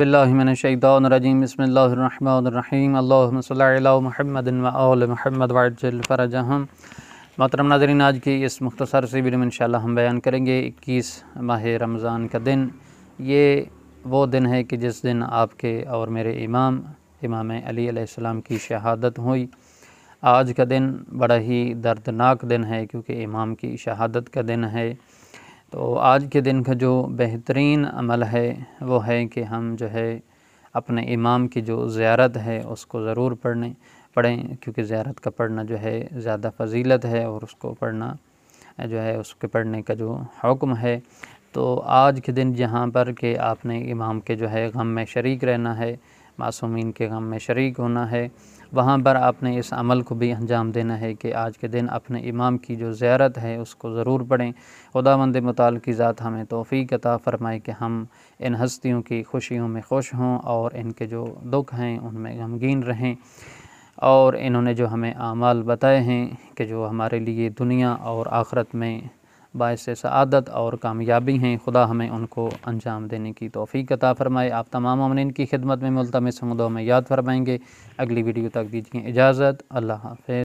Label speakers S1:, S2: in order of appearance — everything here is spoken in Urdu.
S1: من الشیطان الرجیم بسم اللہ الرحمن الرحیم اللہم صلی محمد محمد و آل فرجہم محترم ناظرین آج کی اس مختصر انشاءاللہ ہم بیان کریں گے اکیس ماہ رمضان کا دن یہ وہ دن ہے کہ جس دن آپ کے اور میرے امام امام علی علیہ السلام کی شہادت ہوئی آج کا دن بڑا ہی دردناک دن ہے کیونکہ امام کی شہادت کا دن ہے تو آج کے دن کا جو بہترین عمل ہے وہ ہے کہ ہم جو ہے اپنے امام کی جو زیارت ہے اس کو ضرور پڑھنے پڑھیں کیونکہ زیارت کا پڑھنا جو ہے زیادہ فضیلت ہے اور اس کو پڑھنا جو ہے اس کے پڑھنے کا جو حکم ہے تو آج کے دن جہاں پر کہ آپ نے امام کے جو ہے غم میں شریک رہنا ہے معصومین کے غم میں شریک ہونا ہے وہاں پر آپ نے اس عمل کو بھی انجام دینا ہے کہ آج کے دن اپنے امام کی جو زیارت ہے اس کو ضرور پڑھیں خدا مند مطالعے کی ذات ہمیں توفیق عطا فرمائے کہ ہم ان ہستیوں کی خوشیوں میں خوش ہوں اور ان کے جو دکھ ہیں ان میں غمگین رہیں اور انہوں نے جو ہمیں اعمال بتائے ہیں کہ جو ہمارے لیے دنیا اور آخرت میں باعث سعادت اور کامیابی ہیں خدا ہمیں ان کو انجام دینے کی توفیق عطا فرمائے آپ تمام امن کی خدمت میں ملتوی سمندوں میں یاد فرمائیں گے اگلی ویڈیو تک دیجیے اجازت اللہ حافظ